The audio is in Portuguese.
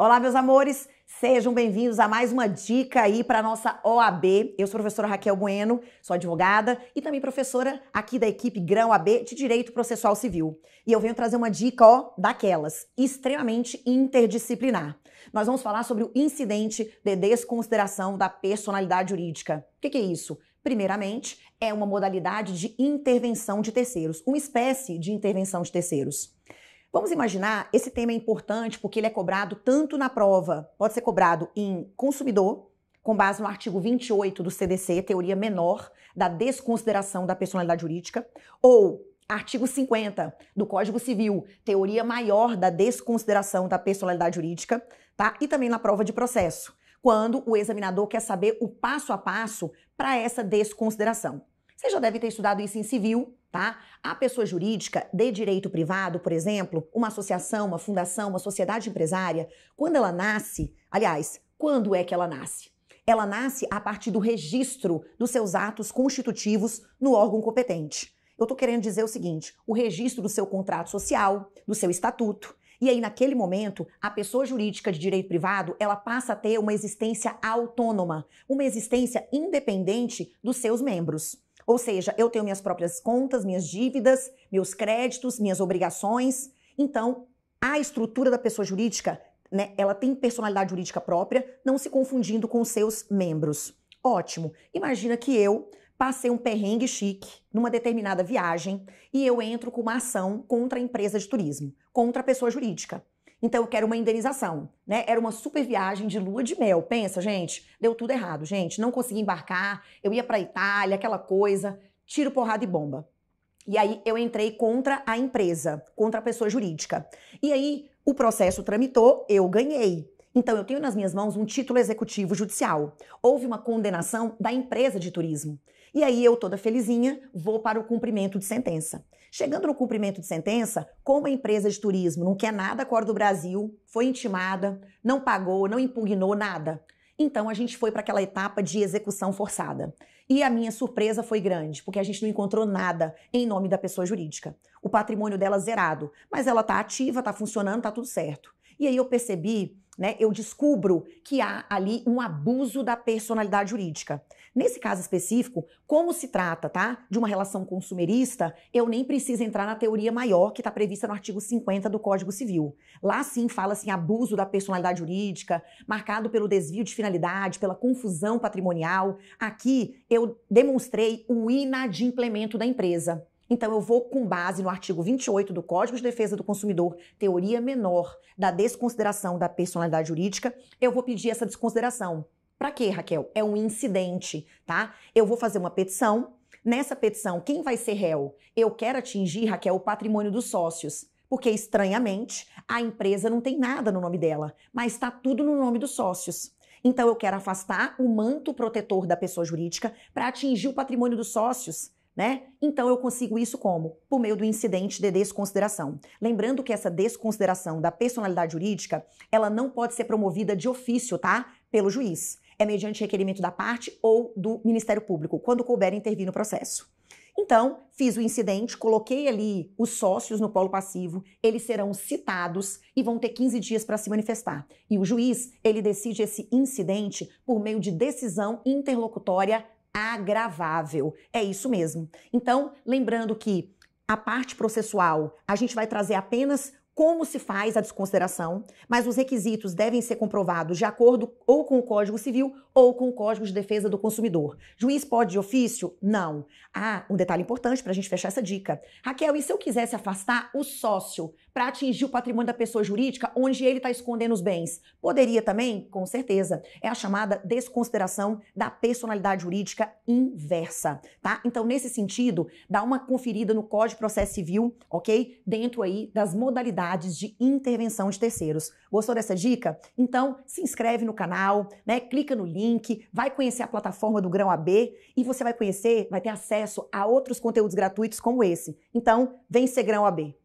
Olá, meus amores, sejam bem-vindos a mais uma dica aí para nossa OAB. Eu sou a professora Raquel Bueno, sou advogada e também professora aqui da equipe Grão AB de Direito Processual Civil. E eu venho trazer uma dica, ó, daquelas, extremamente interdisciplinar. Nós vamos falar sobre o incidente de desconsideração da personalidade jurídica. O que, que é isso? Primeiramente, é uma modalidade de intervenção de terceiros, uma espécie de intervenção de terceiros. Vamos imaginar, esse tema é importante porque ele é cobrado tanto na prova, pode ser cobrado em consumidor, com base no artigo 28 do CDC, teoria menor da desconsideração da personalidade jurídica, ou artigo 50 do Código Civil, teoria maior da desconsideração da personalidade jurídica, tá? E também na prova de processo, quando o examinador quer saber o passo a passo para essa desconsideração. Você já deve ter estudado isso em civil, tá? A pessoa jurídica de direito privado, por exemplo, uma associação, uma fundação, uma sociedade empresária, quando ela nasce, aliás, quando é que ela nasce? Ela nasce a partir do registro dos seus atos constitutivos no órgão competente. Eu estou querendo dizer o seguinte: o registro do seu contrato social, do seu estatuto. E aí, naquele momento, a pessoa jurídica de direito privado ela passa a ter uma existência autônoma, uma existência independente dos seus membros. Ou seja, eu tenho minhas próprias contas, minhas dívidas, meus créditos, minhas obrigações. Então, a estrutura da pessoa jurídica, né, ela tem personalidade jurídica própria, não se confundindo com os seus membros. Ótimo. Imagina que eu passei um perrengue chique numa determinada viagem e eu entro com uma ação contra a empresa de turismo, contra a pessoa jurídica. Então eu quero uma indenização, né? Era uma super viagem de lua de mel. Pensa, gente, deu tudo errado, gente. Não consegui embarcar, eu ia para Itália, aquela coisa, tiro, porrada e bomba. E aí eu entrei contra a empresa, contra a pessoa jurídica. E aí o processo tramitou, eu ganhei. Então eu tenho nas minhas mãos um título executivo judicial. Houve uma condenação da empresa de turismo. E aí eu toda felizinha vou para o cumprimento de sentença. Chegando no cumprimento de sentença, como a empresa de turismo não quer nada com a do Brasil, foi intimada, não pagou, não impugnou nada. Então a gente foi para aquela etapa de execução forçada. E a minha surpresa foi grande, porque a gente não encontrou nada em nome da pessoa jurídica. O patrimônio dela zerado, mas ela tá ativa, tá funcionando, tá tudo certo. E aí eu percebi, né, eu descubro que há ali um abuso da personalidade jurídica. Nesse caso específico, como se trata, tá, de uma relação consumerista, eu nem preciso entrar na teoria maior que está prevista no artigo 50 do Código Civil. Lá sim fala-se em assim, abuso da personalidade jurídica, marcado pelo desvio de finalidade, pela confusão patrimonial. Aqui eu demonstrei o inadimplemento da empresa. Então, eu vou, com base no artigo 28 do Código de Defesa do Consumidor, teoria menor da desconsideração da personalidade jurídica, eu vou pedir essa desconsideração. Para quê, Raquel? É um incidente, tá? Eu vou fazer uma petição. Nessa petição, quem vai ser réu? Eu quero atingir, Raquel, o patrimônio dos sócios. Porque, estranhamente, a empresa não tem nada no nome dela, mas está tudo no nome dos sócios. Então, eu quero afastar o manto protetor da pessoa jurídica para atingir o patrimônio dos sócios. Né? Então eu consigo isso como? Por meio do incidente de desconsideração. Lembrando que essa desconsideração da personalidade jurídica, ela não pode ser promovida de ofício, tá? Pelo juiz é mediante requerimento da parte ou do Ministério Público, quando couber intervir no processo. Então, fiz o incidente, coloquei ali os sócios no polo passivo, eles serão citados e vão ter 15 dias para se manifestar. E o juiz, ele decide esse incidente por meio de decisão interlocutória agravável. É isso mesmo. Então, lembrando que a parte processual, a gente vai trazer apenas como se faz a desconsideração, mas os requisitos devem ser comprovados de acordo ou com o Código Civil ou com o Código de Defesa do Consumidor. Juiz pode de ofício? Não. Ah, um detalhe importante para a gente fechar essa dica. Raquel, e se eu quisesse afastar o sócio para atingir o patrimônio da pessoa jurídica onde ele está escondendo os bens? Poderia também, com certeza. É a chamada desconsideração da personalidade jurídica inversa, tá? Então, nesse sentido, dá uma conferida no Código de Processo Civil, ok? Dentro aí das modalidades de intervenção de terceiros. Gostou dessa dica? Então, se inscreve no canal, né? Clica no link, vai conhecer a plataforma do Grão AB e você vai conhecer, vai ter acesso a outros conteúdos gratuitos como esse. Então, vem ser Grão AB.